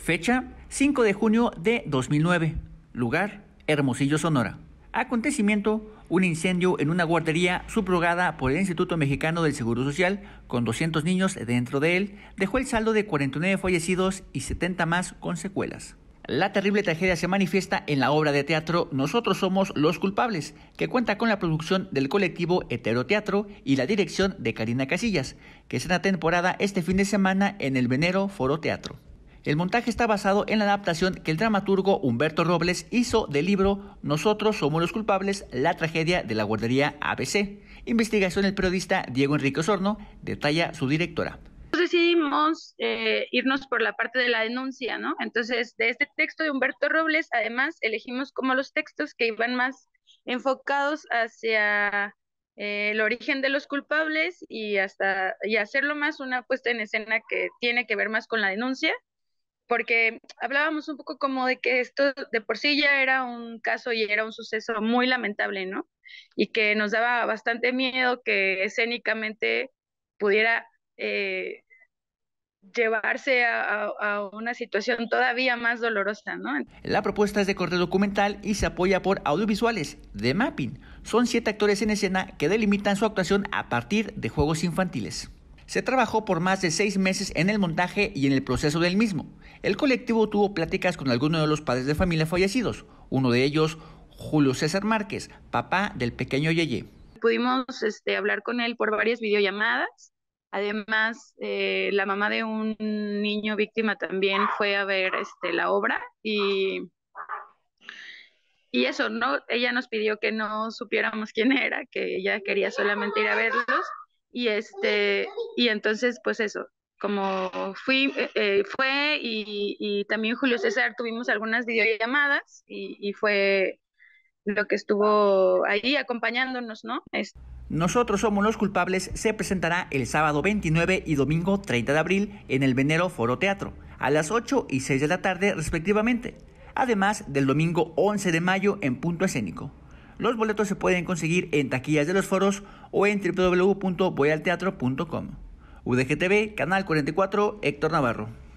Fecha 5 de junio de 2009. Lugar Hermosillo, Sonora. Acontecimiento, un incendio en una guardería subrogada por el Instituto Mexicano del Seguro Social, con 200 niños dentro de él, dejó el saldo de 49 fallecidos y 70 más con secuelas. La terrible tragedia se manifiesta en la obra de teatro Nosotros somos los culpables, que cuenta con la producción del colectivo Heteroteatro y la dirección de Karina Casillas, que será temporada este fin de semana en el Venero Foro Teatro. El montaje está basado en la adaptación que el dramaturgo Humberto Robles hizo del libro Nosotros somos los culpables, la tragedia de la guardería ABC. Investigación del periodista Diego Enrique Osorno, detalla su directora. Decidimos eh, irnos por la parte de la denuncia, ¿no? Entonces, de este texto de Humberto Robles, además, elegimos como los textos que iban más enfocados hacia eh, el origen de los culpables y hasta y hacerlo más una puesta en escena que tiene que ver más con la denuncia porque hablábamos un poco como de que esto de por sí ya era un caso y era un suceso muy lamentable, ¿no? Y que nos daba bastante miedo que escénicamente pudiera eh, llevarse a, una situación todavía más dolorosa, ¿no? La propuesta es de corte documental y se apoya por audiovisuales de mapping. Son siete actores en escena que delimitan su actuación a partir de juegos infantiles. Se trabajó por más de seis meses en el montaje y en el proceso del mismo. El colectivo tuvo pláticas con algunos de los padres de familia fallecidos, uno de ellos, Julio César Márquez, papá del pequeño Yeye. Pudimos este, hablar con él por varias videollamadas. Además, eh, la mamá de un niño víctima también fue a ver este, la obra y y eso, ¿no? Ella nos pidió que no supiéramos quién era, que ella quería solamente ir a verlos y este, y entonces, pues eso, como fui, eh, eh, fue, y, también Julio César tuvimos algunas videollamadas y, fue lo que estuvo ahí acompañándonos, ¿no? Nosotros somos los culpables se presentará el sábado 29 y domingo 30 de abril en el Venero Foro Teatro, a las 8 y 6 de la tarde respectivamente, además del domingo 11 de mayo en Punto Escénico. Los boletos se pueden conseguir en taquillas de los foros o en www.voyalteatro.com. UDGTV, Canal 44, Héctor Navarro.